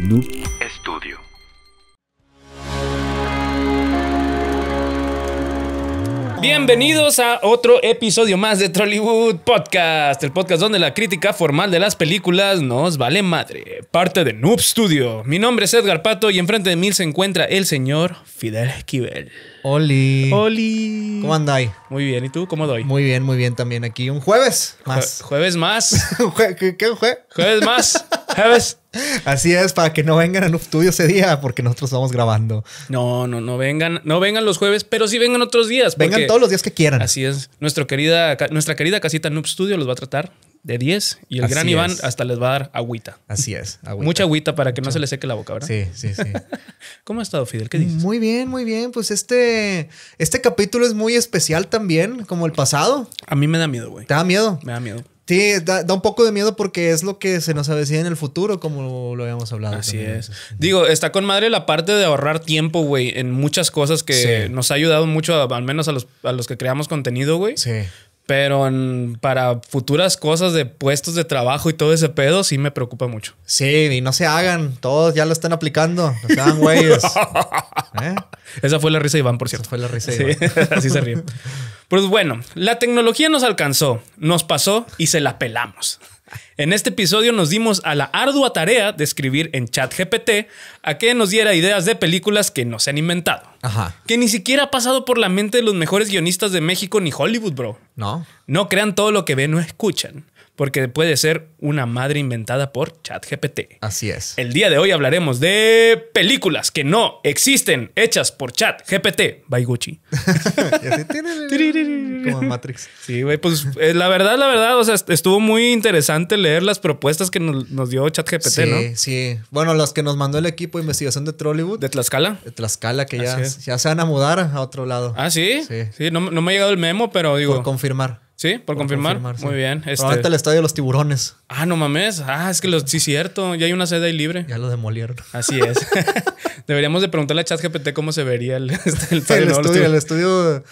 Noob Studio. Bienvenidos a otro episodio más de Trollywood Podcast, el podcast donde la crítica formal de las películas nos vale madre, parte de Noob Studio. Mi nombre es Edgar Pato y enfrente de mí se encuentra el señor Fidel Esquivel. Oli. Oli. ¿Cómo andáis? Muy bien, ¿y tú cómo doy? Muy bien, muy bien también aquí. Un jueves más. jueves más. ¿Qué, qué Jueves más. jueves. Así es, para que no vengan a Noob Studio ese día, porque nosotros estamos grabando. No, no, no vengan, no vengan los jueves, pero sí vengan otros días. Vengan todos los días que quieran. Así es. Nuestra querida, nuestra querida casita Noob Studio los va a tratar de 10 y el gran Iván hasta les va a dar agüita. Así es, Mucha agüita para que no se le seque la boca, ¿verdad? Sí, sí, sí. ¿Cómo ha estado, Fidel? ¿Qué dices? Muy bien, muy bien. Pues este, este capítulo es muy especial también, como el pasado. A mí me da miedo, güey. ¿Te da miedo? Me da miedo. Sí, da, un poco de miedo porque es lo que se nos avecina en el futuro, como lo habíamos hablado. Así es. Digo, está con madre la parte de ahorrar tiempo, güey, en muchas cosas que nos ha ayudado mucho, al menos a los, a los que creamos contenido, güey. Sí. Pero para futuras cosas de puestos de trabajo y todo ese pedo, sí me preocupa mucho. Sí, y no se hagan. Todos ya lo están aplicando. se güeyes. ¿Eh? Esa fue la risa de Iván, por cierto. fue la risa de así se ríe. Pues bueno, la tecnología nos alcanzó, nos pasó y se la pelamos. En este episodio nos dimos a la ardua tarea de escribir en ChatGPT a que nos diera ideas de películas que no se han inventado. Ajá. Que ni siquiera ha pasado por la mente de los mejores guionistas de México ni Hollywood, bro. No. No crean todo lo que ven o escuchan porque puede ser una madre inventada por ChatGPT. Así es. El día de hoy hablaremos de películas que no existen hechas por ChatGPT by Gucci. Como Matrix. Sí, güey, pues eh, la verdad, la verdad, o sea, estuvo muy interesante leer las propuestas que nos, dio ChatGPT, ¿no? Sí, sí. Bueno, las que nos mandó el equipo de investigación de Trollywood. De Tlaxcala. De Tlaxcala, que ya, se van a mudar a otro lado. Ah, sí. Sí, no, me ha llegado el memo, pero digo. Por confirmar. Sí, por, confirmar. Muy bien. Este... el estadio de los tiburones. Ah, no mames. Ah, es que los... sí, cierto. Ya hay una sede ahí libre. Ya lo demolieron. Así es. Deberíamos de preguntarle a ChatGPT cómo se vería el, este, el, el, estudio. El estudio,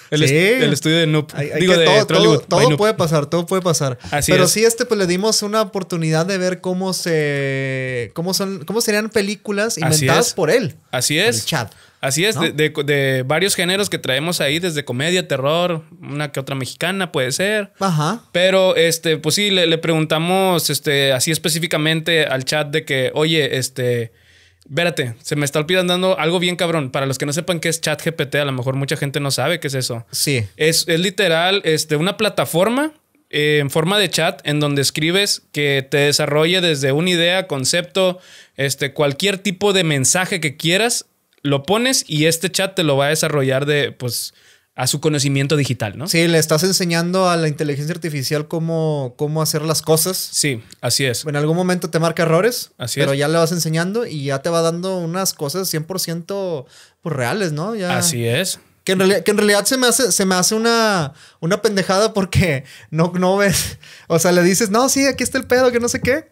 el, estudio de Noob. Digo, todo, puede pasar, todo puede pasar. Pero sí, este, pues le dimos una oportunidad de ver cómo se. cómo son. cómo serían películas inventadas por él. Así es. El chat. Así es, de, varios géneros que traemos ahí, desde comedia, terror, una que otra mexicana puede ser. Ajá. Pero, este, pues sí, le, preguntamos, este, así específicamente al chat de que, oye, este, Vérate, se me está olvidando algo bien cabrón. Para los que no sepan qué es chat GPT, a lo mejor mucha gente no sabe qué es eso. Sí. Es, es literal este, una plataforma eh, en forma de chat en donde escribes que te desarrolle desde una idea, concepto, este, cualquier tipo de mensaje que quieras lo pones y este chat te lo va a desarrollar de, pues, a su conocimiento digital, ¿no? Sí, le estás enseñando a la inteligencia artificial cómo, cómo hacer las cosas. Sí, así es. En algún momento te marca errores, así pero ya le vas enseñando y ya te va dando unas cosas 100% pues, reales, ¿no? Ya... Así es. Que en realidad, se me hace, se me hace una, una pendejada porque no, no ves. O sea, le dices, no, sí, aquí está el pedo, que no sé qué.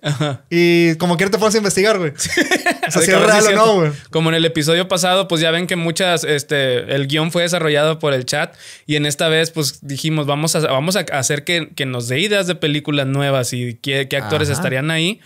Y como quiera te fueras a investigar, güey. O sea, es real no, güey. Como en el episodio pasado, pues ya ven que muchas, este, el guión fue desarrollado por el chat. Y en esta vez, pues dijimos, vamos a, vamos a hacer que, nos dé ideas de películas nuevas y qué, actores estarían ahí.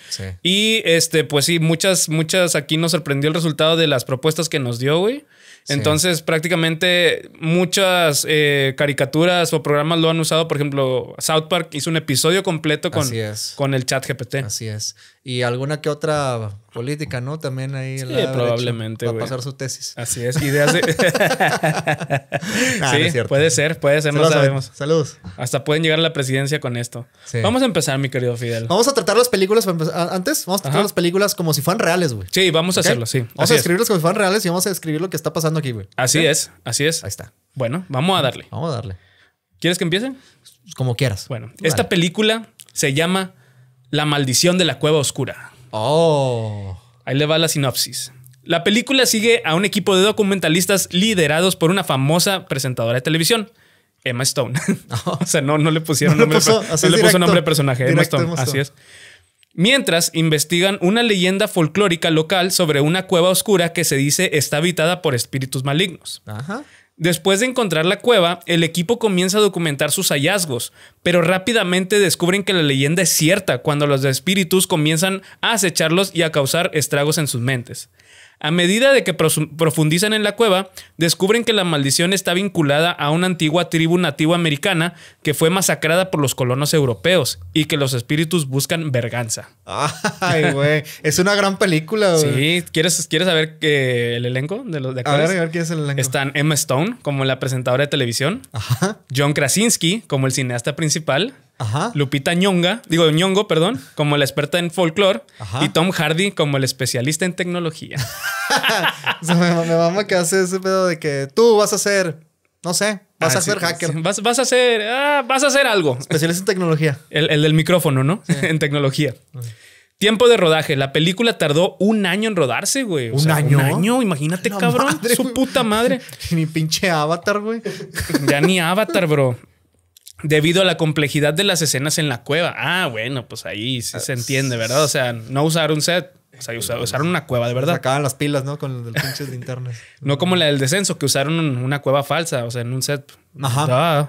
Y este, pues sí, muchas, muchas aquí nos sorprendió el resultado de las propuestas que nos dio, güey. Entonces, prácticamente muchas eh, caricaturas o programas lo han usado. Por ejemplo, South Park hizo un episodio completo con, con el chat GPT. Así es. Y alguna que otra política, ¿no? También ahí. Sí, la probablemente. a pasar su tesis. Así es. Ideas de. sí, puede ser, puede ser, Saludos, no sabemos. Saludos. Hasta pueden llegar a la presidencia con esto. Vamos a empezar, mi querido Fidel. Vamos a tratar las películas. Antes, vamos a tratar las películas como si fueran reales, güey. Sí, vamos a hacerlo, sí. Vamos a escribirlas como si fueran reales y vamos a escribir lo que está pasando aquí, güey. Así es, así es. Ahí está. Bueno, vamos a darle. Vamos a darle. ¿Quieres que empiece? Como quieras. Bueno, esta película se llama la maldición de la cueva oscura. Oh. Ahí le va la sinopsis. La película sigue a un equipo de documentalistas liderados por una famosa presentadora de televisión, Emma Stone. o sea, no, no le pusieron nombre, no puso nombre de personaje, Emma Stone. Así es. Mientras investigan una leyenda folclórica local sobre una cueva oscura que se dice está habitada por espíritus malignos. Ajá. Después de encontrar la cueva, el equipo comienza a documentar sus hallazgos, pero rápidamente descubren que la leyenda es cierta cuando los espíritus comienzan a acecharlos y a causar estragos en sus mentes. A medida de que profundizan en la cueva, descubren que la maldición está vinculada a una antigua tribu nativa americana que fue masacrada por los colonos europeos y que los espíritus buscan verganza. Ay, güey. es una gran película, güey. Sí, ¿quieres, quieres saber eh, el elenco de A ver, a ver quién es el elenco. Están Emma Stone como la presentadora de televisión, John Krasinski como el cineasta principal, Lupita Ñonga, digo Ñongo, perdón, como la experta en folclore y Tom Hardy como el especialista en tecnología. me, me a que hace ese pedo de que tú vas a ser, no sé, vas ah, a ser hacker. Vas, a ser, ah, vas a hacer algo. Especialista en tecnología. El, del micrófono, ¿no? en tecnología. Tiempo de rodaje. La película tardó un año en rodarse, güey. ¿Un año? año, imagínate, cabrón. su puta madre. ni pinche avatar, güey. ya ni avatar, bro. Debido a la complejidad de las escenas en la cueva. Ah, bueno, pues ahí sí se ah, entiende, ¿verdad? O sea, no usar un set. O sea, usaron una cueva de verdad. Sacaban las pilas, ¿no? Con pinche de internet. no como la del descenso, que usaron una cueva falsa, o sea, en un set. Ajá. Ah.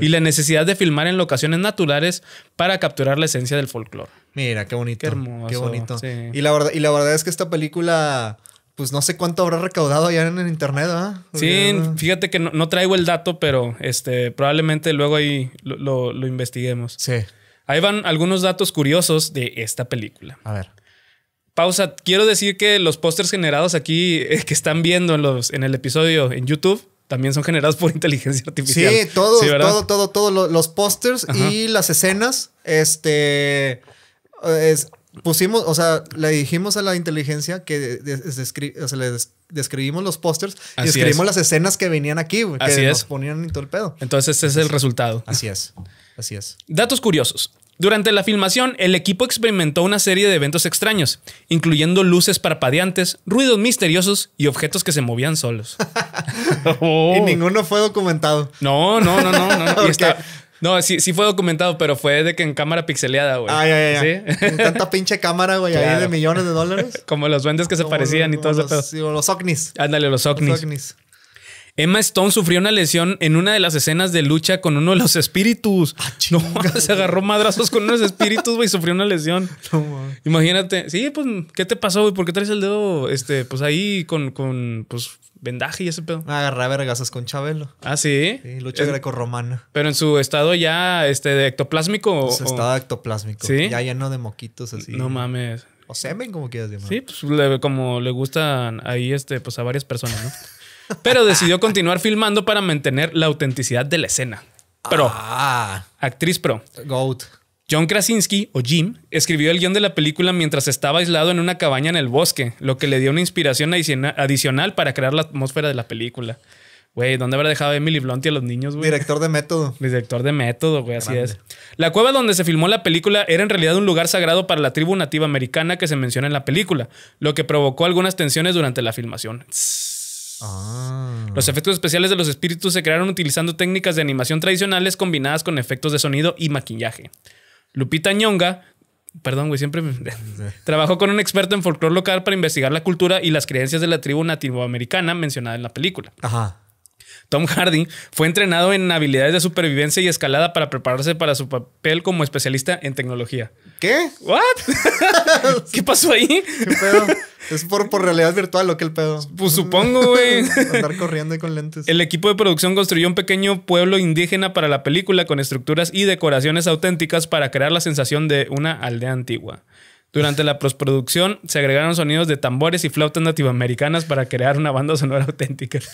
Y la necesidad de filmar en locaciones naturales para capturar la esencia del folclore. Mira, qué bonito. Qué hermoso. Qué bonito. Y, la y la verdad es que esta película pues no sé cuánto habrá recaudado allá en el internet, ¿verdad? Sí, fíjate que no, traigo el dato, pero este, probablemente luego ahí lo, investiguemos. Sí. Ahí van algunos datos curiosos de esta película. A ver. Pausa. Quiero decir que los pósters generados aquí eh, que están viendo en, los, en el episodio en YouTube también son generados por inteligencia artificial. Sí, todo, todo, todo, todo. Los pósters y las escenas, este. Es, pusimos, o sea, le dijimos a la inteligencia que le describimos los pósters y escribimos las escenas que venían aquí, que nos ponían en todo el pedo. Entonces, ese es el resultado. Así es. Así es. Datos curiosos. Durante la filmación, el equipo experimentó una serie de eventos extraños, incluyendo luces parpadeantes, ruidos misteriosos y objetos que se movían solos. Y oh. ninguno fue documentado. No, no, no, no. no. Y No, sí, sí fue documentado, pero fue de que en cámara pixeleada, güey. Ah, ya, ya, ¿Sí? tanta pinche cámara, güey, ahí de millones de dólares. Como los duendes que se parecían y todo eso. Sí, los Ocnis. Ándale, los Ocnis. Los Emma Stone sufrió una lesión en una de las escenas de lucha con uno de los espíritus. Ah, no, se agarró madrazos con unos espíritus, güey, sufrió una lesión. No, Imagínate, sí, pues, ¿qué te pasó, güey? ¿Por qué traes el dedo, este, pues ahí con, con pues, vendaje y ese pedo? Ah, agarré vergasas con Chabelo. Ah, sí. Sí, lucha greco grecorromana. Pero en su estado ya, este, de ectoplásmico. Su o... estado ectoplásmico. Sí. Ya lleno de moquitos así. No mames. O semen, como quieras llamar. Sí, pues como le gustan ahí, este, pues a varias personas, ¿no? pero decidió continuar filmando para mantener la autenticidad de la escena. Pro. Ah. Actriz pro. Goat. John Krasinski, o Jim, escribió el guión de la película mientras estaba aislado en una cabaña en el bosque, lo que le dio una inspiración adicional para crear la atmósfera de la película. Güey, ¿dónde habrá dejado Emily Blunt y a los niños, Director de método. Director de método, güey, así es. La cueva donde se filmó la película era en realidad un lugar sagrado para la tribu nativa americana que se menciona en la película, lo que provocó algunas tensiones durante la filmación. Los ah. efectos especiales de los espíritus se crearon utilizando técnicas de animación tradicionales combinadas con efectos de sonido y maquillaje. Lupita Ñonga, perdón, güey, siempre trabajó con un experto en folclore local para investigar la cultura y las creencias de la tribu nativoamericana mencionada en la película. Ajá. Tom Harding fue entrenado en habilidades de supervivencia y escalada para prepararse para su papel como especialista en tecnología. ¿Qué? ¿What? ¿Qué pasó ahí? ¿Qué pedo? Es por, realidad virtual lo que el pedo. Pues supongo, güey. Andar corriendo con lentes. El equipo de producción construyó un pequeño pueblo indígena para la película con estructuras y decoraciones auténticas para crear la sensación de una aldea antigua. Durante la postproducción se agregaron sonidos de tambores y flautas nativoamericanas para crear una banda sonora auténtica.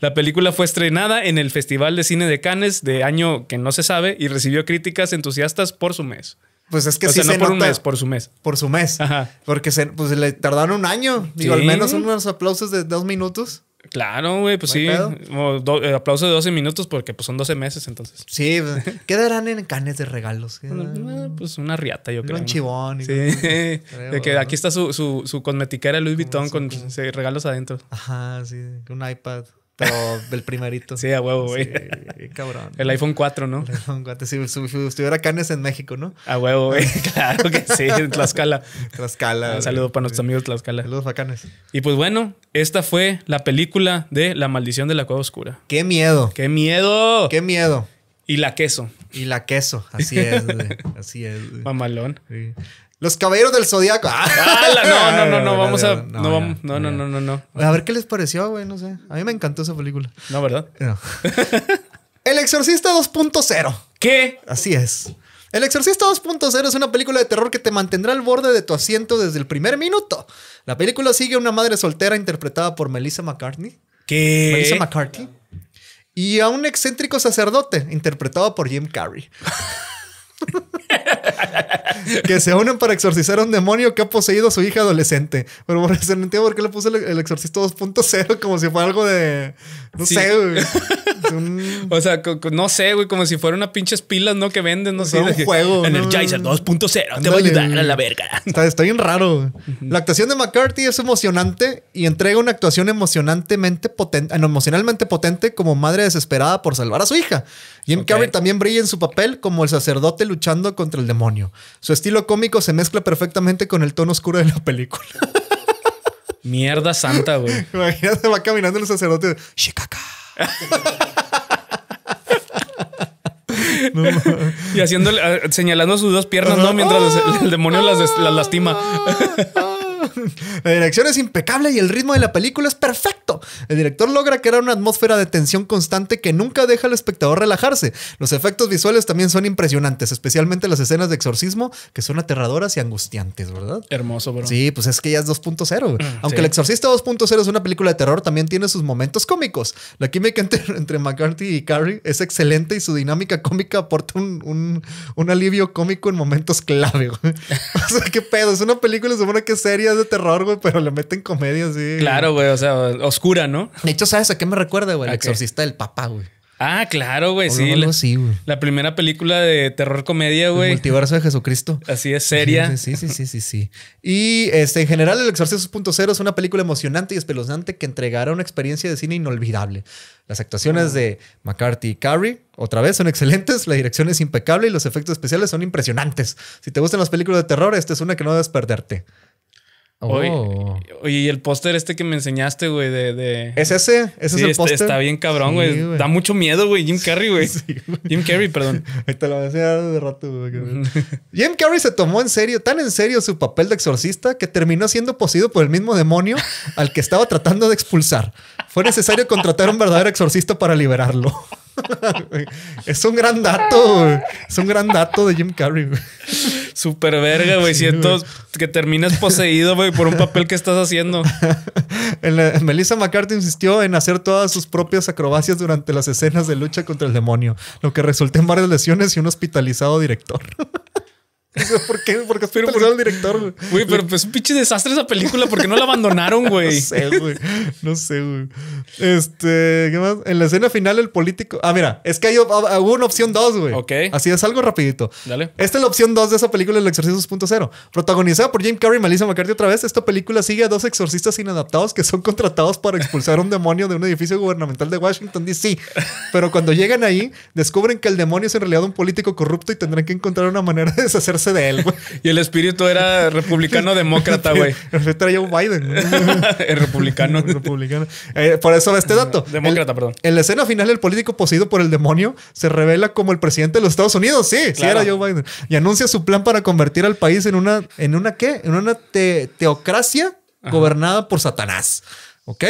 La película fue estrenada en el Festival de Cine de Cannes de año que no se sabe y recibió críticas entusiastas por su mes. Pues es que o no por un mes, por su mes. Por su mes. Porque se, pues, le tardaron un año. y al menos unos aplausos de dos minutos. Claro, güey, pues sí. Eh, aplauso de 12 minutos porque pues son 12 meses entonces. Sí, ¿qué darán en canes de regalos? Eh, pues una riata, yo creo. Un chivón. Sí. de que aquí está su, su, su cosmetiquera Louis Vuitton con regalos adentro. Ajá, sí, un iPad. Pero del primerito. sí, a huevo, güey. cabrón. El iPhone 4, ¿no? El iPhone 4. Si, estuviera Canes en México, ¿no? A huevo, güey. Claro que sí, en Tlaxcala. Tlaxcala. Un saludo para nuestros amigos Tlaxcala. Saludos a Canes. Y pues bueno, esta fue la película de La Maldición de la Cueva Oscura. ¡Qué miedo! ¡Qué miedo! ¡Qué miedo! Y la queso. Y la queso, así es, güey. así es. Güey. Mamalón. Sí. Los caballeros del zodiaco. Ah, no, no, no, no, vamos a. No, no, no, no, no, A ver qué les pareció, güey, no sé. A mí me encantó esa película. No, ¿verdad? No. El Exorcista 2.0. ¿Qué? Así es. El Exorcista 2.0 es una película de terror que te mantendrá al borde de tu asiento desde el primer minuto. La película sigue a una madre soltera interpretada por Melissa McCartney. ¿Qué? Melissa McCartney Y a un excéntrico sacerdote interpretado por Jim Carrey. que se unen para exorcizar a un demonio que ha poseído a su hija adolescente. Pero bueno, se me por qué le puse el, exorcisto 2.0 como si fuera algo de. No sé, güey. O sea, no sé, güey, como si fuera una pinches pilas, ¿no? Que venden, no sé. Un juego. En Energizer 2.0, te va a ayudar a la verga. Está, bien raro. La actuación de McCarthy es emocionante y entrega una actuación emocionantemente potente, emocionalmente potente como madre desesperada por salvar a su hija. Jim Carrey también brilla en su papel como el sacerdote luchando contra el demonio. Su estilo cómico se mezcla perfectamente con el tono oscuro de la película. Mierda santa, güey. Imagínate, va caminando el sacerdote. Shikaka. y haciendo señalando sus dos piernas, ¿no? Mientras el, demonio las lastima. Ah, ah. La dirección es impecable y el ritmo de la película es perfecto. El director logra crear una atmósfera de tensión constante que nunca deja al espectador relajarse. Los efectos visuales también son impresionantes, especialmente las escenas de exorcismo, que son aterradoras y angustiantes, ¿verdad? Hermoso, bro. Sí, pues es que ya es 2.0. Mm, Aunque El Exorcista 2.0 es una película de terror, también tiene sus momentos cómicos. La química entre, McCarthy y Carrie es excelente y su dinámica cómica aporta un, un, alivio cómico en momentos clave. o sea, qué pedo. Es una película, Seguro que es seria de terror, güey, pero le meten comedia sí. Claro, güey, o sea, oscura, ¿no? De hecho, ¿sabes a qué me recuerda, güey? El exorcista del papá, güey. Ah, claro, güey, sí. La primera película de terror comedia, güey. Multiverso de Jesucristo. Así es, seria. Sí, sí, sí, sí, sí. Y este, en general, El Exorcista 2.0 es una película emocionante y espeluznante que entregará una experiencia de cine inolvidable. Las actuaciones de McCarthy y Carrie, otra vez, son excelentes, la dirección es impecable y los efectos especiales son impresionantes. Si te gustan las películas de terror, esta es una que no debes perderte. Oh. Oye, y el póster este que me enseñaste, güey, de, ¿Es ese? ¿Ese es el este, Está bien cabrón, güey. da mucho miedo, güey. Jim Carrey, güey. Jim Carrey, perdón. Te lo de rato, Jim Carrey se tomó en serio, tan en serio su papel de exorcista que terminó siendo poseído por el mismo demonio al que estaba tratando de expulsar. Fue necesario contratar a un verdadero exorcista para liberarlo. es un gran dato, Es un gran dato de Jim Carrey, güey. Super verga, güey. Siento que terminas poseído, güey, por un papel que estás haciendo. Melissa McCarthy insistió en hacer todas sus propias acrobacias durante las escenas de lucha contra el demonio, lo que resultó en varias lesiones y un hospitalizado director. ¿Por qué? Porque estoy el al director. Güey, pero pues, es un pinche desastre esa película porque no la abandonaron, güey. no sé, güey. No sé, güey. Este, ¿qué más? En la escena final el político... Ah, mira, es que hay, ah, hubo una opción 2, güey. Ok. Así es, algo rapidito. Dale. Esta es la opción 2 de esa película, El Exorcismo 2.0. Protagonizada por Jim Carrey y Melissa McCarthy otra vez, esta película sigue a dos exorcistas inadaptados que son contratados para expulsar a un demonio de un edificio gubernamental de Washington, D.C. Pero cuando llegan ahí, descubren que el demonio es en realidad un político corrupto y tendrán que encontrar una manera de deshacerse de él, Y el espíritu era republicano demócrata, güey. Traía Joe Biden. el republicano. El republicano. Eh, por eso este dato. Demócrata, perdón. En la escena final, el político poseído por el demonio se revela como el presidente de los Estados Unidos. Sí, sí era Joe Biden. Y anuncia su plan para convertir al país en una, ¿en una qué? En una teocracia gobernada por Satanás. ¿Ok?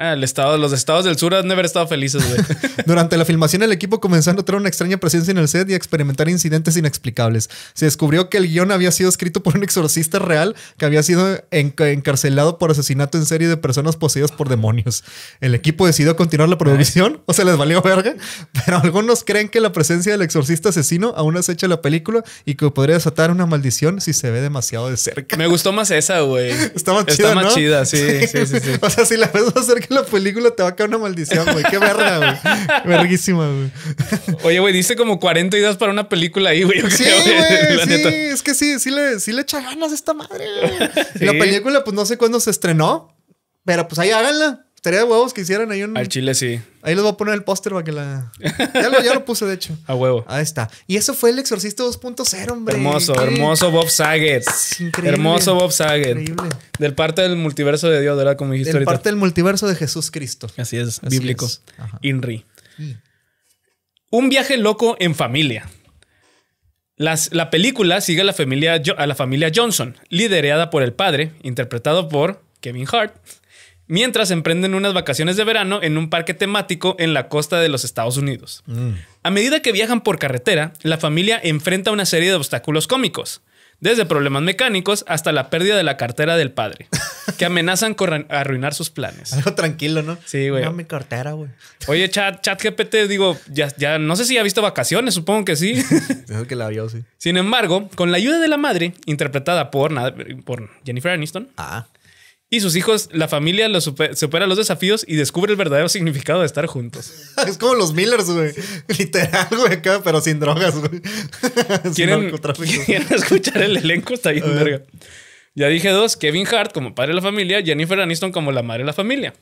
Ah, el estado, los estados del sur han de estado felices, güey. Durante la filmación, el equipo comenzó a notar una extraña presencia en el set y a experimentar incidentes inexplicables. Se descubrió que el guión había sido escrito por un exorcista real que había sido encarcelado por asesinato en serie de personas poseídas por demonios. El equipo decidió continuar la producción, o se les valió verga, pero algunos creen que la presencia del exorcista asesino aún acecha la película y que podría desatar una maldición si se ve demasiado de cerca. Me gustó más esa, güey. Está más chida, sí, O sea, si la ves ser que la película te va a caer una maldición, güey. Qué verga, güey. Verguísima, güey. Oye, güey, dice como 40 ideas para una película ahí, güey. Sí, güey. Sí, es que sí, sí le, sí le echa ganas a esta madre, güey. La película, pues no sé cuándo se estrenó, pero pues ahí háganla. Estaría de huevos que hicieran ahí un. Al chile sí. Ahí les voy a poner el póster para que la. Ya lo, puse, de hecho. A huevo. Ahí está. Y eso fue el Exorcista 2.0, hombre. Hermoso, hermoso Bob Saget. Increíble. Hermoso Bob Saget. Increíble. Del parte del multiverso de Dios, ¿verdad? Como dijiste del parte del multiverso de Jesús Cristo. Así es, bíblico. Inri. Un viaje loco en familia. Las, la película sigue a la, familia, a la familia Johnson, liderada por el padre, interpretado por Kevin Hart mientras emprenden unas vacaciones de verano en un parque temático en la costa de los Estados Unidos. Mm. A medida que viajan por carretera, la familia enfrenta una serie de obstáculos cómicos, desde problemas mecánicos hasta la pérdida de la cartera del padre, que amenazan con arruinar sus planes. Algo tranquilo, ¿no? Sí, güey. No, mi cartera, güey. Oye, chat, chat GPT, digo, ya, ya no sé si ha visto vacaciones, supongo que sí. Creo que la vio, sí. Sin embargo, con la ayuda de la madre, interpretada por, por Jennifer Aniston, ah y sus hijos, la familia supera, los desafíos y descubre el verdadero significado de estar juntos. es como los Millers, güey. Literal, güey, pero sin drogas, güey. ¿Quieren, escuchar el elenco? Está bien, verga. Ya dije dos, Kevin Hart como padre de la familia, Jennifer Aniston como la madre de la familia,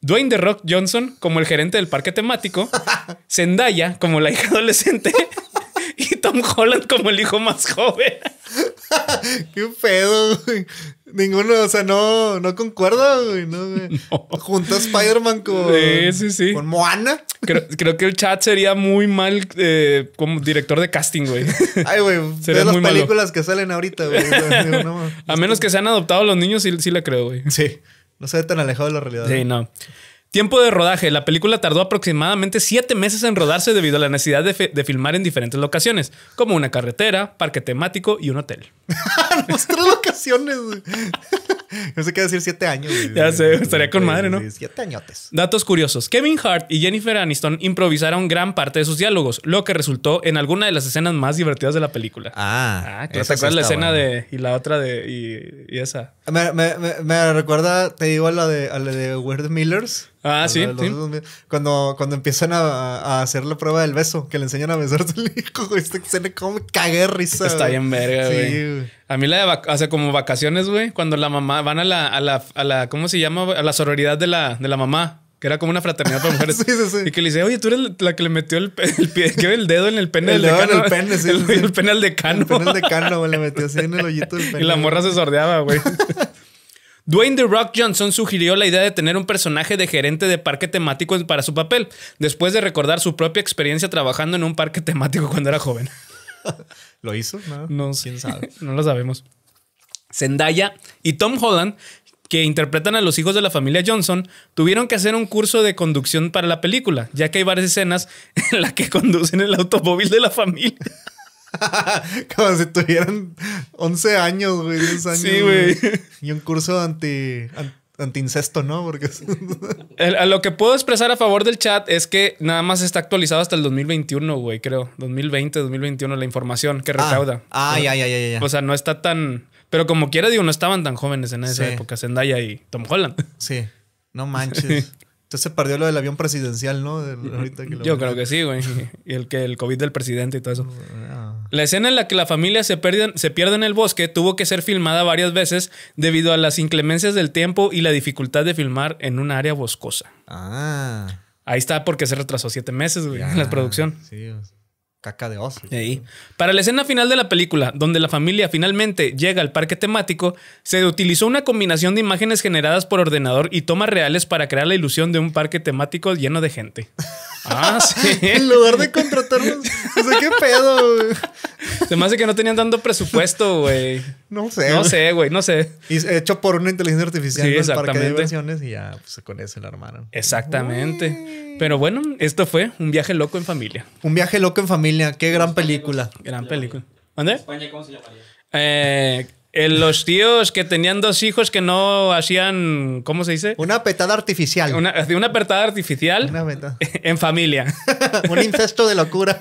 Dwayne The Rock Johnson como el gerente del parque temático, Zendaya como la hija adolescente y Tom Holland como el hijo más joven. Qué pedo, güey. Ninguno, o sea, no, no concuerdo, güey. No, güey. Junto a Spider-Man con, con Moana. Creo, que el chat sería muy mal eh, como director de casting, güey. Ay, güey. sería de las películas que salen ahorita, güey. a menos este que sean adoptado los niños, sí, sí la creo, güey. Sí. No se ve tan alejado de la realidad. Sí, no. Tiempo de rodaje. La película tardó aproximadamente siete meses en rodarse debido a la necesidad de, filmar en diferentes locaciones, como una carretera, parque temático y un hotel. locaciones no sé qué decir siete años. Ya sé, estaría con madre, ¿no? Siete añotes. Datos curiosos. Kevin Hart y Jennifer Aniston improvisaron gran parte de sus diálogos, lo que resultó en alguna de las escenas más divertidas de la película. Ah, ah claro. ¿Te la escena de... y la otra de... y, esa? Me, recuerda, te digo, a la de, de Weird Millers. Ah, sí, Cuando, cuando empiezan a, hacer la prueba del beso, que le enseñan a besarse el hijo, Esta escena como cagué risa. Está bien verga, güey. Sí, a mí la de, como vacaciones, güey, cuando la mamá, van a la, a la, la, ¿cómo se llama? A la sororidad de la, de la mamá. Que era como una fraternidad para mujeres. sí, sí, sí. Y que le dice, oye, tú eres la que le metió el, dedo en el pene el del dedo En el pene, sí. El, pene al decano. El pene al decano, güey, le metió así en el hoyito del pene. Y la morra se sordeaba, güey. Dwayne The Rock Johnson sugirió la idea de tener un personaje de gerente de parque temático para su papel, después de recordar su propia experiencia trabajando en un parque temático cuando era joven. ¿Lo hizo? No, no ¿Quién sabe? no lo sabemos. Zendaya y Tom Holland, que interpretan a los hijos de la familia Johnson, tuvieron que hacer un curso de conducción para la película, ya que hay varias escenas en las que conducen el automóvil de la familia. Como si tuvieran 11 años, güey, Sí, güey. Y un curso ante... anti antincesto, ¿no? Porque... a lo que puedo expresar a favor del chat es que nada más está actualizado hasta el 2021, güey, creo. 2020, 2021, la información que ah, recauda. Ah, ay, ya, ya, ya, O sea, no está tan... Pero como quiera, digo, no estaban tan jóvenes en esa época, Zendaya y Tom Holland. Sí, no manches. Entonces se perdió lo del avión presidencial, ¿no? ahorita que lo Yo creo que sí, güey. Y el que el COVID del presidente y todo eso. Ah. La escena en la que la familia se, se pierde en el bosque tuvo que ser filmada varias veces debido a las inclemencias del tiempo y la dificultad de filmar en un área boscosa. Ah. Ahí está porque se retrasó siete meses, güey, en la producción. Sí, caca de oso. Para la escena final de la película, donde la familia finalmente llega al parque temático, se utilizó una combinación de imágenes generadas por ordenador y tomas reales para crear la ilusión de un parque temático lleno de gente. Ah, sí. en lugar de contratarnos. O sea, qué pedo, güey. Se me hace que no tenían dando presupuesto, güey. No sé. No sé, güey, no sé. Y hecho por una inteligencia artificial sí, para y ya pues, con eso la armaron. Exactamente. Pero bueno, esto fue un viaje loco en familia. Un viaje loco en familia. Qué gran película. Gran película. ¿Dónde? España, ¿cómo se llamaría? Eh, los tíos que tenían dos hijos que no hacían, ¿cómo se dice? Una petada artificial. Una, una petada artificial una petada. en familia. Un incesto de locura.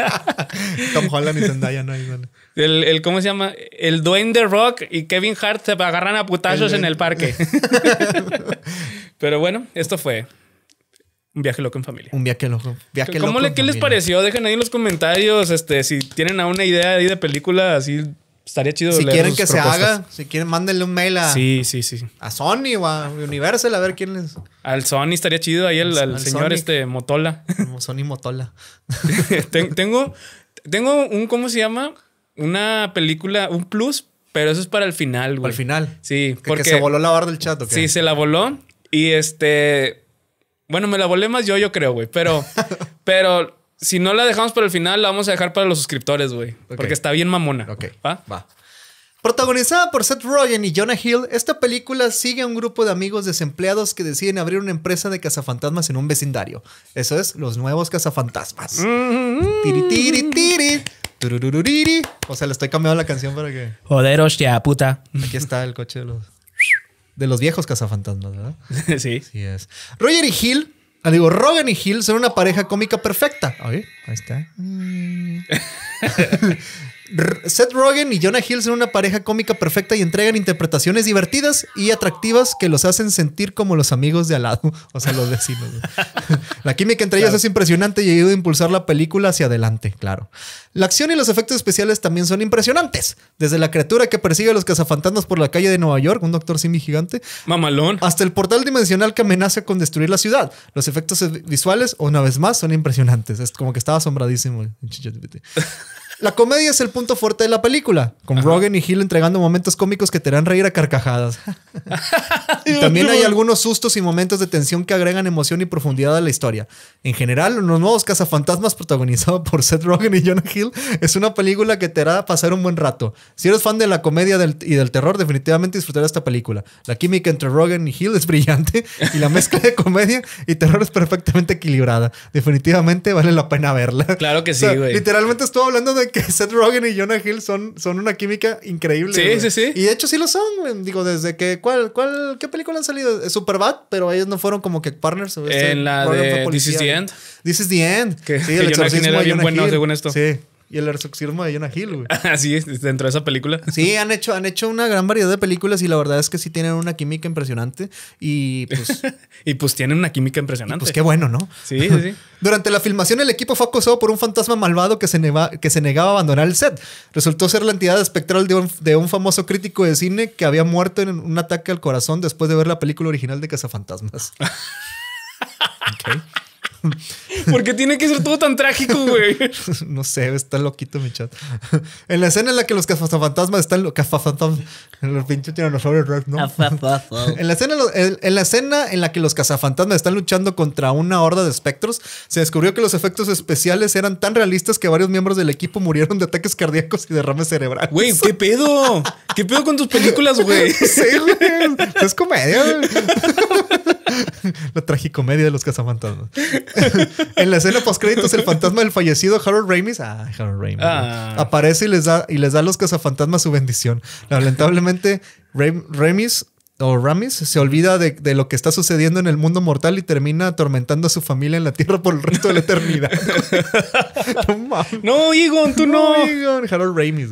Tom Holland y Zendaya no hay. El, el, ¿Cómo se llama? El Dwayne The Rock y Kevin Hart se agarran a putazos en el parque. Pero bueno, esto fue un viaje loco en familia. Un viaje loco. ¿Cómo ¿Qué les pareció? Dejen ahí en los comentarios este, si tienen alguna idea de película así estaría chido. Si quieren que se haga, si quieren, mándenle un mail a, sí, sí, sí. a Sony o a Universal a ver quién les. Al Sony estaría chido, ahí el, al, señor este Motola. Sony Motola. tengo, tengo un, ¿cómo se llama? Una película, un plus, pero eso es para el final, güey. Para final. Sí, porque. se voló la barra del chat, ¿o Sí, se la voló. Y este. Bueno, me la volé más yo, yo creo, güey. Pero. pero si no la dejamos para el final, la vamos a dejar para los suscriptores, güey. Porque está bien mamona. Ok. ¿Va? Va. Protagonizada por Seth Rogen y Jonah Hill, esta película sigue a un grupo de amigos desempleados que deciden abrir una empresa de cazafantasmas en un vecindario. Eso es, los nuevos cazafantasmas. Mm-hmm. Tiri, tiri, tiri. O sea, le estoy cambiando la canción para que. Joder, hostia, puta. Aquí está el coche de los. De los viejos cazafantasmas, ¿verdad? sí. Sí es. Roger y Hill Ah, digo, Rogan y Hill son una pareja cómica perfecta. ahí está. Seth Rogen y Jonah Hill son una pareja cómica perfecta y entregan interpretaciones divertidas y atractivas que los hacen sentir como los amigos de al lado, o sea, los vecinos. la química entre ellos es impresionante y ayuda a impulsar la película hacia adelante, claro. La acción y los efectos especiales también son impresionantes, desde la criatura que persigue a los cazafantasmas por la calle de Nueva York, un doctor simi gigante, mamalón, hasta el portal dimensional que amenaza con destruir la ciudad. Los efectos e-, visuales, una vez más, son impresionantes. Es como que estaba asombradísimo. La comedia es el punto fuerte de la película, con Rogan y Hill entregando momentos cómicos que te harán reír a carcajadas. también hay algunos sustos y momentos de tensión que agregan emoción y profundidad a la historia. En general, Los Nuevos Cazafantasmas, protagonizado por Seth Rogen y Jonah Hill, es una película que te hará pasar un buen rato. Si eres fan de la comedia y del terror, definitivamente disfrutarás esta película. La química entre Rogan y Hill es brillante y la mezcla de comedia y terror es perfectamente equilibrada. Definitivamente vale la pena verla. Claro que sí, güey. literalmente estuvo hablando de que Seth Rogen y Jonah Hill son, son una química increíble. Sí, sí, sí. Y de hecho sí lo son, Digo, desde que. ¿Cuál, cuál, qué película han salido? Superbad, pero ellos no fueron como que partners. En la de This is the End. This is the End. Que, sí, el Jonah Hill era bien bueno, según esto. Sí y el exorcismo de Jonah Hill, güey. Así dentro de esa película. Sí, han hecho, han hecho una gran variedad de películas y la verdad es que sí tienen una química impresionante. Y pues. y pues tienen una química pues, impresionante. Pues qué bueno, ¿no? Sí, sí, sí. Durante la filmación, el equipo fue acosado por un fantasma malvado que se, que se negaba a abandonar el set. Resultó ser la entidad espectral de un, de un famoso crítico de cine que había muerto en un ataque al corazón después de ver la película original de Cazafantasmas. ok. Porque tiene que ser todo tan trágico, güey? no sé, está loquito mi chat. En la escena en la que los cazafantasmas están los los pinches ¿no? en la escena en la escena en la que los cazafantasmas están luchando contra una horda de espectros, se descubrió que los efectos especiales eran tan realistas que varios miembros del equipo murieron de ataques cardíacos y derrames cerebrales. Güey, ¿qué pedo? ¿Qué pedo con tus películas, güey? sí, güey. Es comedia, la tragicomedia de los cazafantasmas. en la escena créditos el fantasma del fallecido Harold Ramis, ah. aparece y les, da, y les da a los cazafantasmas su bendición. Lamentablemente, Ramis o Ramis se olvida de, lo que está sucediendo en el mundo mortal y termina atormentando a su familia en la tierra por el resto de la eternidad. no tú no. no. Harold Ramis,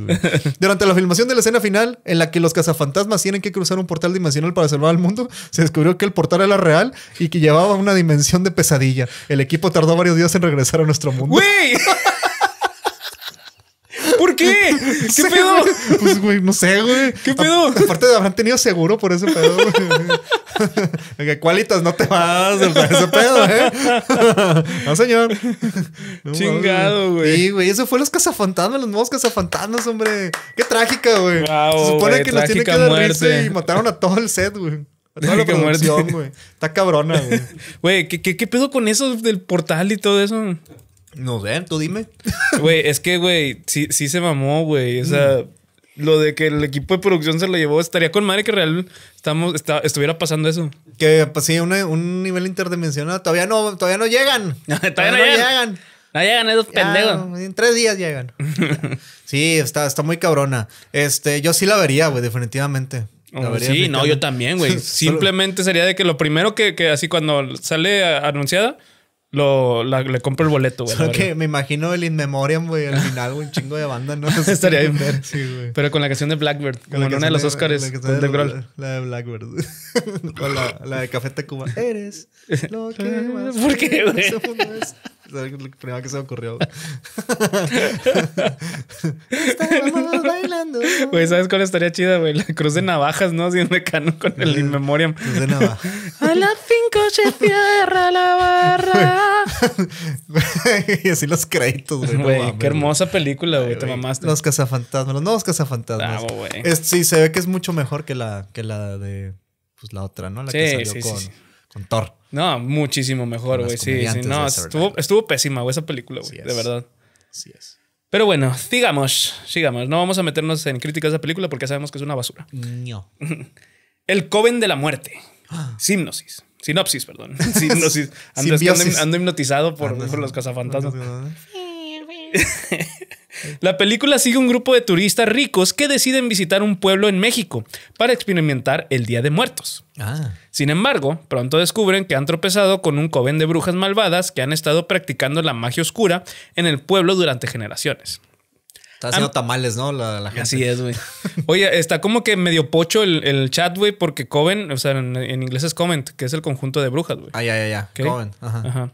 Durante la filmación de la escena final, en la que los cazafantasmas tienen que cruzar un portal dimensional para salvar al mundo, se descubrió que el portal era real y que llevaba una dimensión de pesadilla. El equipo tardó varios días en regresar a nuestro mundo. ¿Por qué? ¿Qué pedo? Pues, güey, no sé, güey. ¿Qué pedo? Aparte aparte, habrán tenido seguro por ese pedo, güey. Cualitas, no te vas por ese pedo, ¿eh? no, señor. Chingado, güey. Sí, güey, eso fue los cazafantanos, los nuevos cazafantanos, hombre. Qué trágica, güey. Se supone que nos tienen que dar risa y mataron a todo el set, güey. Toda la producción, güey. Está cabrona, güey. Güey, qué pedo con eso del portal y todo eso? No sé, tú dime. Güey, es que, güey, sí, sí se mamó, güey. O sea, mm. lo de que el equipo de producción se lo llevó, estaría con madre que real estamos, estuviera pasando eso. Que pues, sí, un, nivel interdimensional. Todavía no, todavía no llegan. todavía, no, llegan. No llegan esos pendejos. En tres días llegan. sí, está, está muy cabrona. Este, yo sí la vería, güey, definitivamente. Oh, sí, no, yo también, güey. Simplemente sería de que lo primero que, que así cuando sale anunciada lo, le compro el boleto, güey. Solo que me imagino el In Memoriam, güey, al final, güey, un chingo de banda, ¿no? Estaría bien. ver, sí, güey. Pero con la canción de Blackbird, con como en una de los Oscars. La, de la, Blackbird. o la, de Café Tacuba. Eres lo que más. ¿Por qué, güey? es lo primero que se me ocurrió. Estamos bailando. Güey, ¿sabes cuál estaría chida, güey? La cruz de navajas, ¿no? Así de cano con el In Memoriam. Cruz de navajas. A las cinco se cierra la barra. y así los créditos, güey. Güey, qué hermosa película, güey. Te mamaste. Los cazafantasmas, los nuevos cazafantasmas. Bravo, güey. sí, se ve que es mucho mejor que la, que la de pues la otra, ¿no? La que salió con, con Thor. No, muchísimo mejor, güey. Sí, sí, no, estuvo, pésima, güey, esa película, güey, de verdad. sí es. Pero bueno, sigamos, sigamos. No vamos a meternos en críticas de esa película porque sabemos que es una basura. No. El Coven de la Muerte. Ah. Simnosis. Sinopsis, perdón. Sinopsis. Ando, ando, hipnotizado por, por los cazafantasmas. La película sigue un grupo de turistas ricos que deciden visitar un pueblo en México para experimentar el Día de Muertos. Ah. Sin embargo, pronto descubren que han tropezado con un coven de brujas malvadas que han estado practicando la magia oscura en el pueblo durante generaciones. Está haciendo tamales, ¿no? Así es, güey. Oye, está como que medio pocho el, el chat, güey, porque coven, o sea, en, inglés es coven, que es el conjunto de brujas, güey. Ah, ya, ya, ya. Coven, ajá.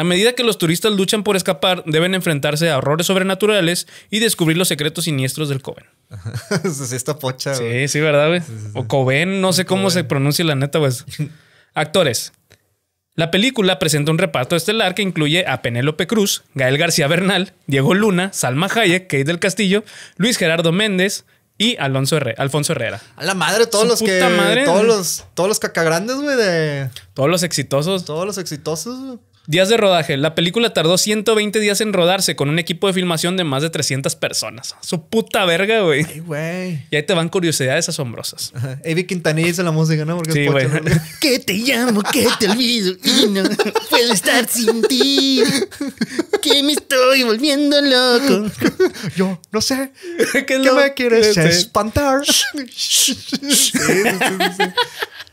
A medida que los turistas luchan por escapar, deben enfrentarse a horrores sobrenaturales y descubrir los secretos siniestros del Coven. es esta pocha, Sí, sí, ¿verdad, güey? O Coven, no sé cómo se pronuncia la neta, güey. Actores. La película presenta un reparto estelar que incluye a Penélope Cruz, Gael García Bernal, Diego Luna, Salma Hayek, Kate del Castillo, Luis Gerardo Méndez, y Alonso Alfonso Herrera. A la madre, todos los que. Todos los, todos los cacagrandes, güey, de. Todos los exitosos. Todos los exitosos, güey. Días de rodaje. La película tardó 120 días en rodarse con un equipo de filmación de más de 300 personas. Su puta verga, güey. Y ahí te van curiosidades asombrosas. Ajá. Evi Quintanilla hizo la música, ¿no? Porque sí, güey. Que te llamo, que te olvido y no puedo estar sin ti. Que me estoy volviendo loco. Yo no sé. ¿Qué, me quieres espantar? sí, sí.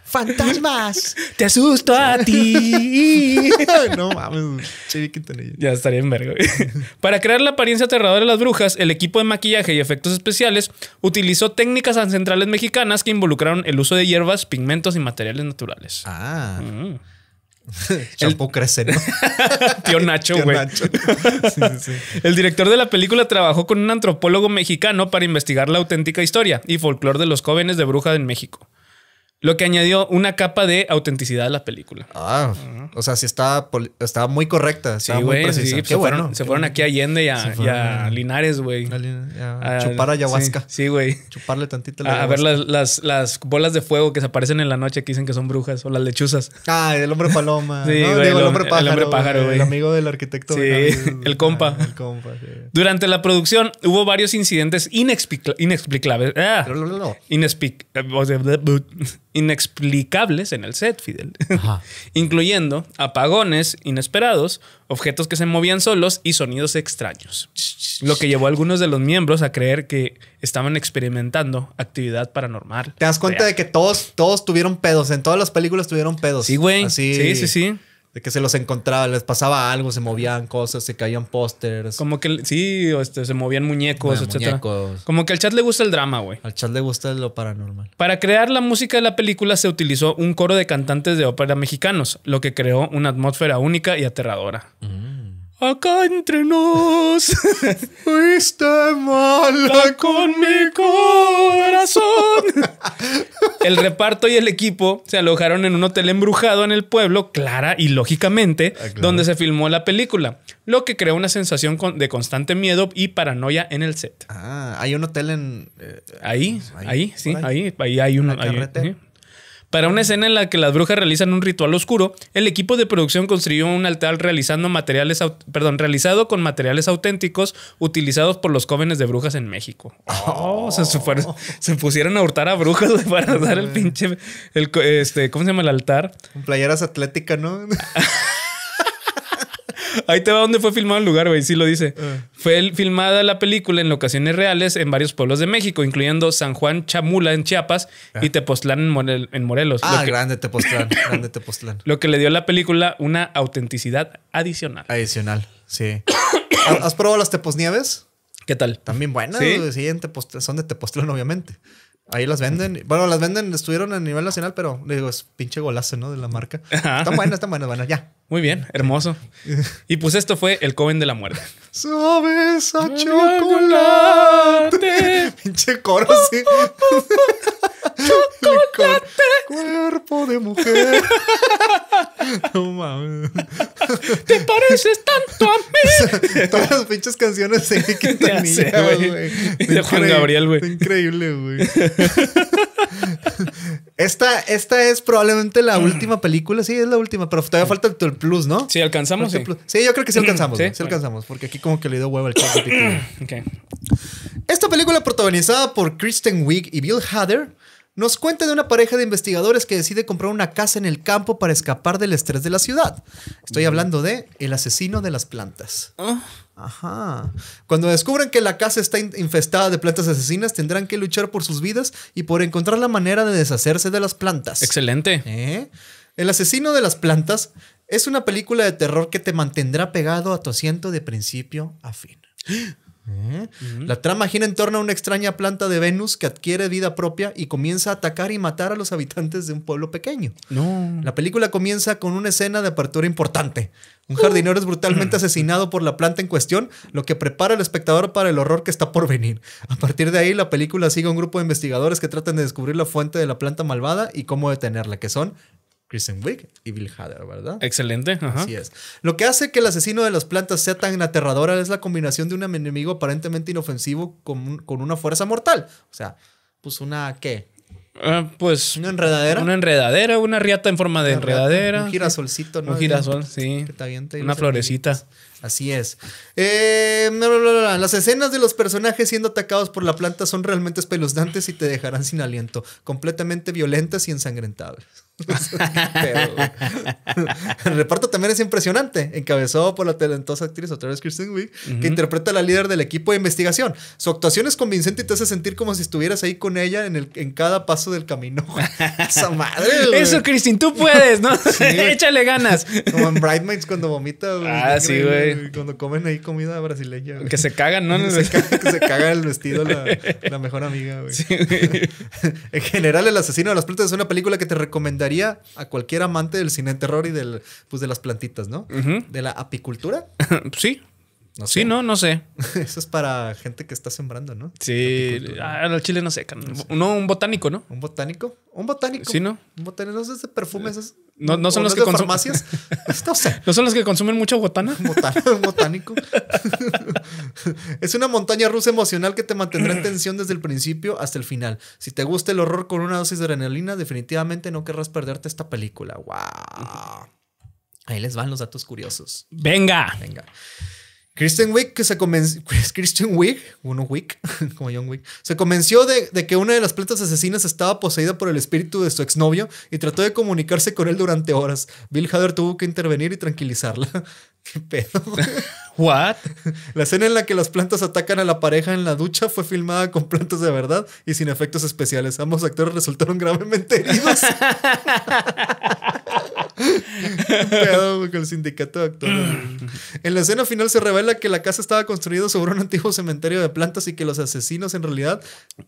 ¡Fantasmas! ¡Te asusto a ti! no mames, Ya estaría en verga. Para crear la apariencia aterradora de las brujas, el equipo de maquillaje y efectos especiales utilizó técnicas ancestrales mexicanas que involucraron el uso de hierbas, pigmentos y materiales naturales. Ah. Mm. Chapo crece, ¿no? Tío Nacho, güey. El director de la película trabajó con un antropólogo mexicano para investigar la auténtica historia y folclore de los jóvenes de brujas en México. Lo que añadió una capa de autenticidad a la película. Ah, o sea, sí estaba, estaba muy correcta. Estaba sí, ah, pues se Fueron, se fueron aquí a Allende y a, Linares, güey. A, a, ah, chupar ayahuasca. Sí, güey. Chuparle tantito A ver las, bolas de fuego que se aparecen en la noche que dicen que son brujas o las lechuzas. Ah, el hombre paloma. el, hombre pájaro. El hombre pájaro, güey. El amigo del arquitecto. Sí, el compa. Ah, el compa, Durante la producción hubo varios incidentes inexplicables. no, no, Inexplicables. Eh, inexplicables en el set, Fidel, incluyendo apagones inesperados, objetos que se movían solos y sonidos extraños, lo que llevó a algunos de los miembros a creer que estaban experimentando actividad paranormal. ¿Te das cuenta de que todos, todos tuvieron pedos? En todas las películas tuvieron pedos. Sí, güey. Sí, sí, sí. De que se los encontraba, les pasaba algo, se movían cosas, se caían pósters. Como que sí, este, se movían muñecos, Muñecos. Como que al chat le gusta el drama, güey. Al chat le gusta lo paranormal. Para crear la música de la película se utilizó un coro de cantantes de ópera mexicanos, lo que creó una atmósfera única y aterradora. Acá entre nos fuiste con mi corazón. el reparto y el equipo se alojaron en un hotel embrujado en el pueblo, clara y lógicamente, ah, donde se filmó la película, lo que creó una sensación de constante miedo y paranoia en el set. Ah, hay un hotel en. Eh, pues, ahí, ahí, sí, ahí, ahí, hay un. Para una escena en la que las brujas realizan un ritual oscuro, el equipo de producción construyó un altar realizando materiales, perdón, realizado con materiales auténticos utilizados por los jóvenes de brujas en México. Oh, se, pusieron a hurtar a brujas para dar el pinche, este, ¿cómo se llama el altar? playeras atléticas, ¿no? Ahí te va donde fue filmado el lugar, güey. Sí lo dice. Ah. Fue filmada la película en locaciones reales en varios pueblos de México, incluyendo San Juan Chamula en Chiapas ah. y Tepoztlán en, Morelos. Ah, grande Tepoztlán, grande Tepoztlán. Lo que le dio a la película una autenticidad adicional. Adicional, sí. ¿Has probado las Teposnieves? ¿Qué tal? También buenas. son de Tepoztlán, obviamente. Ahí las venden. Bueno, las venden, estuvieron a nivel nacional, pero digo, es pinche golazo, ¿no? De la marca. Están buenas, están buenas, ya. Muy bien, hermoso. Y pues esto fue el Coven de la Muerte. Sabes a chocolate. pinche coro, sí. ¡Chocolate! cuerpo de mujer. No mames. ¿Te pareces tanto a mí? Todas las pinches canciones de Quintanilla, güey. De Juan Gabriel, güey. Increíble, güey. Esta, esta es probablemente la mm. última película. Sí, es la última, pero todavía falta el plus, ¿no? Sí, alcanzamos. Sí. sí. yo creo que sí mm, alcanzamos. Sí, alcanzamos, porque aquí como que le dio huevo al chat. okay. Esta película protagonizada por Kristen Wiig y Bill Hader nos cuenta de una pareja de investigadores que decide comprar una casa en el campo para escapar del estrés de la ciudad. Estoy hablando de El asesino de las plantas. Ah. Ajá. Cuando descubren que la casa está infestada de plantas asesinas, tendrán que luchar por sus vidas y por encontrar la manera de deshacerse de las plantas. Excelente. ¿Eh? El asesino de las plantas es una película de terror que te mantendrá pegado a tu asiento de principio a fin. ¿Eh? La trama gira en torno a una extraña planta de Venus que adquiere vida propia y comienza a atacar y matar a los habitantes de un pueblo pequeño. La película comienza con una escena de apertura importante. Un uh. jardinero es brutalmente asesinado por la planta en cuestión, lo que prepara al espectador para el horror que está por venir. A partir de ahí, la película sigue a un grupo de investigadores que tratan de descubrir la fuente de la planta malvada y cómo detenerla, que son Kristen Wick y Bill Hader, ¿verdad? Excelente. Así es. Lo que hace que el asesino de las plantas sea tan aterradora es la combinación de un enemigo aparentemente inofensivo con, una fuerza mortal. O sea, pues una qué. Ah, pues. Una enredadera. Una enredadera, una riata en forma de enredadera. Un girasolcito, ¿no? Un girasol, sí. una florecita. Así es. Eh, Las escenas de los personajes siendo atacados por la planta son realmente espeluznantes y te dejarán sin aliento, completamente violentas y ensangrentables. el reparto también es impresionante, encabezado por la talentosa actriz otra vez Christine que interpreta a la líder del equipo de investigación. Su actuación es convincente y te hace sentir como si estuvieras ahí con ella en, el, en cada paso del camino. Esa madre. Eso, Christine, tú puedes, ¿no? Échale ganas. Como en Minds cuando vomita. Ah, sí, güey. Cuando comen ahí comida brasileña. Que se cagan, ¿no? que se caga el vestido la, mejor amiga, en general, El asesino de las plantas es una película que te recomendaría a cualquier amante del cine terror y del, pues, de las plantitas, ¿no? De la apicultura. sí. Sí, no, no sé. Eso es para gente que está sembrando, ¿no? Sí, ah, el chile no sé, no, un botánico, ¿no? ¿Un botánico? ¿Un botánico? Sí, ¿no? ¿Un botánico? ¿No es de perfumes? No, no son los que consumen... no ¿No son los que consumen mucho botana? ¿Un botánico. es una montaña rusa emocional que te mantendrá en tensión desde el principio hasta el final. Si te gusta el horror con una dosis de adrenalina, definitivamente no querrás perderte esta película. ¡Wow! Ahí les van los datos curiosos. ¡Venga! Venga. Christian que se convenció, uno Wick, se convenció de, de, que una de las plantas asesinas estaba poseída por el espíritu de su exnovio y trató de comunicarse con él durante horas. Bill Hader tuvo que intervenir y tranquilizarla. ¿Qué pedo? ¿What? La escena en la que las plantas atacan a la pareja en la ducha fue filmada con plantas de verdad y sin efectos especiales. Ambos actores resultaron gravemente heridos. pedo con el sindicato de actores. En la escena final se revela que la casa estaba construida sobre un antiguo cementerio de plantas y que los asesinos en realidad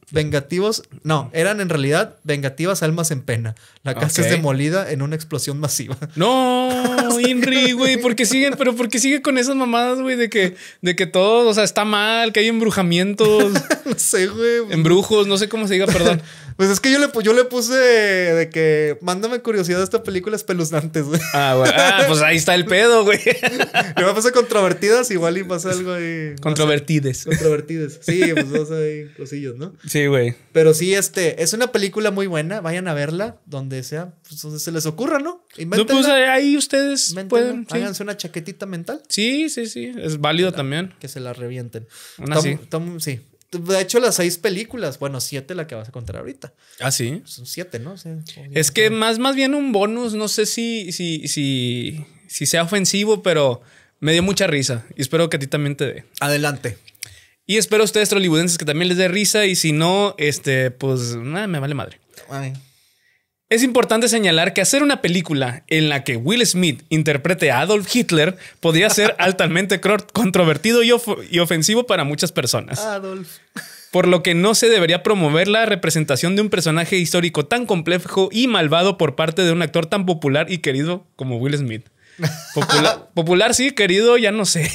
vengativos, no, eran en realidad vengativas almas en pena. La casa es demolida en una explosión masiva. No. No, INRI, güey, porque siguen, pero porque sigue con esas mamadas, güey, de que, de que todo, o sea, está mal, que hay embrujamientos. no sé, güey. Embrujos, no sé cómo se diga, perdón. pues es que yo le, yo le puse de que mándame curiosidad de esta película espeluznantes, güey. Ah, güey. Ah, pues ahí está el pedo, güey. Me va a pasar controvertidas, igual y pasa algo ahí. Controvertides. controvertides. Sí, pues a ahí cosillos, ¿no? Sí, güey. Pero sí, este, es una película muy buena. Vayan a verla donde sea, pues, donde se les ocurra, ¿no? No, pues ahí ustedes pueden. Háganse una chaquetita mental. Sí, sí, sí. Es válido también. Que se la revienten. sí. De hecho, las seis películas, bueno, siete la que vas a contar ahorita. Ah, sí. Son siete, ¿no? es que más, más bien un bonus, no sé si, si, si, si sea ofensivo, pero me dio mucha risa y espero que a ti también te dé. Adelante. Y espero a ustedes, trollibudenses, que también les dé risa y si no, este, pues nada, me vale madre. Es importante señalar que hacer una película en la que Will Smith interprete a Adolf Hitler podría ser altamente controvertido y, ofensivo para muchas personas. Adolf. Por lo que no se debería promover la representación de un personaje histórico tan complejo y malvado por parte de un actor tan popular y querido como Will Smith. Popular, popular sí, querido, ya no sé.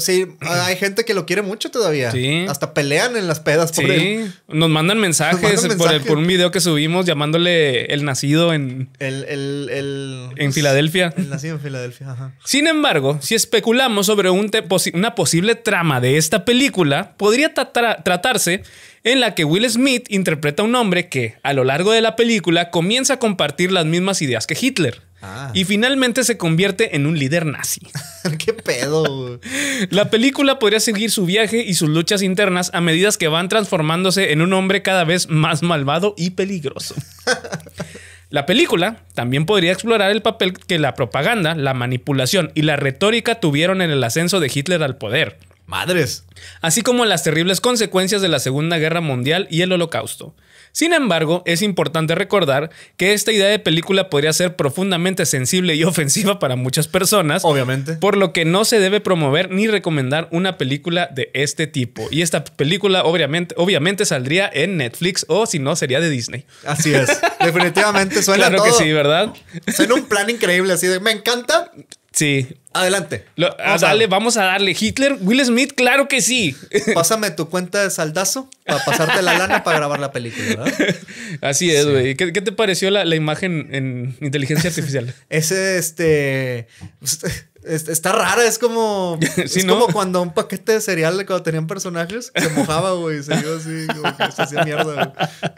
sí, hay gente que lo quiere mucho todavía. Sí. Hasta pelean en las pedas sí. Nos mandan mensajes, por, un video que subimos llamándole el nacido en. El, pues, en Filadelfia. en Filadelfia, Sin embargo, si especulamos sobre un una posible trama de esta película, podría tratarse en la que Will Smith interpreta a un hombre que, a lo largo de la película, comienza a compartir las mismas ideas que Hitler. Ah. Y finalmente se convierte en un líder nazi. ¡Qué pedo! la película podría seguir su viaje y sus luchas internas a medida que van transformándose en un hombre cada vez más malvado y peligroso. La película también podría explorar el papel que la propaganda, la manipulación y la retórica tuvieron en el ascenso de Hitler al poder. Madres. Así como las terribles consecuencias de la Segunda Guerra Mundial y el Holocausto. Sin embargo, es importante recordar que esta idea de película podría ser profundamente sensible y ofensiva para muchas personas. Obviamente. Por lo que no se debe promover ni recomendar una película de este tipo. Y esta película obviamente, obviamente saldría en Netflix o si no sería de Disney. Así es. Definitivamente suena claro que sí, ¿verdad? Suena un plan increíble así de me encanta, Sí. Adelante. Ah, vamos a darle. Hitler, Will Smith, claro que sí. Pásame tu cuenta de saldazo para pasarte la lana para grabar la película, ¿verdad? Así es, güey. ¿Qué, te pareció la, imagen en inteligencia artificial? Ese, este. Pues, está rara, es como. es como cuando un paquete de cereal cuando tenían personajes se mojaba, güey. Se iba así, como que se hacía mierda,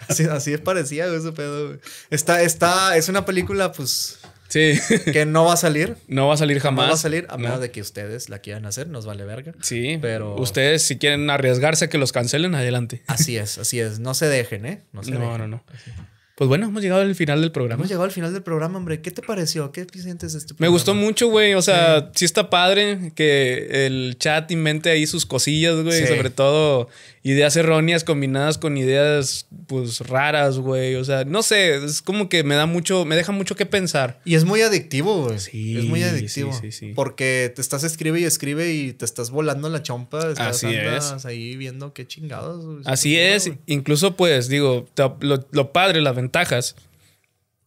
Así, así parecía, güey, ese pedo, Está, está, es una película, pues Sí. Que no va a salir. No va a salir jamás. No va a salir, a menos de que ustedes la quieran hacer, nos vale verga. Sí. Pero. Ustedes, si quieren arriesgarse a que los cancelen, adelante. Así es, así es. No se dejen, ¿eh? No se no, No, Pues bueno, hemos llegado al final del programa. Hemos llegado al final del programa, hombre. ¿Qué te pareció? ¿Qué sientes de este programa? Me gustó mucho, güey. O sea, sí. está padre que el chat invente ahí sus cosillas, güey. Sobre todo ideas erróneas combinadas con ideas, pues, raras, güey. O sea, no sé, es como que me da mucho, me deja mucho que pensar. Y es muy adictivo, güey. Sí. Es muy adictivo. Porque te estás escribe y escribe y te estás volando la chompa. Estás Así andas es. ahí viendo qué chingados. Así es. Incluso, pues, digo, lo padre, las ventajas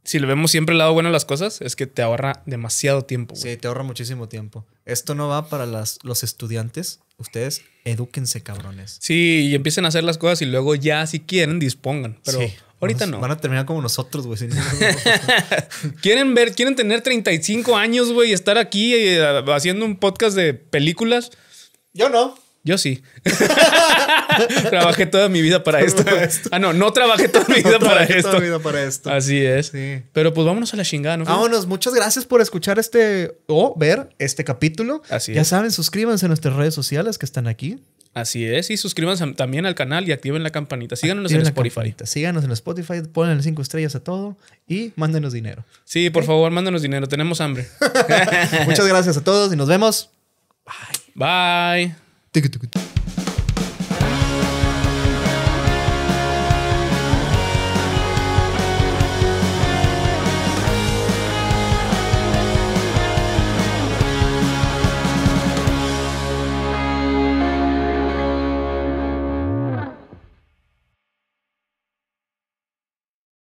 si le vemos siempre el lado bueno a las cosas, es que te ahorra demasiado tiempo. Sí, te ahorra muchísimo tiempo. Esto no va para las, los estudiantes. Ustedes edúquense, cabrones. Sí, y empiecen a hacer las cosas y luego ya, si quieren, dispongan. Pero ahorita no. Van a terminar como nosotros, güey. quieren ver, quieren tener 35 años, güey, y estar aquí eh, haciendo un podcast de películas. Yo no. Yo sí. trabajé toda mi vida para esto. Ah, no, no trabajé toda mi vida, para, esto. Así es. Pero pues vámonos a la chingada, ¿no? Vámonos. Muchas gracias por escuchar este o ver este capítulo. Así ya saben, suscríbanse a nuestras redes sociales que están aquí. Así es, y suscríbanse también al canal y activen la campanita. Síganos en Spotify. Síganos en Spotify, Ponen cinco estrellas a todo y mándenos dinero. Sí, por favor, mándenos dinero, tenemos hambre. Muchas gracias a todos y nos vemos. Bye. Bye. テクテクテク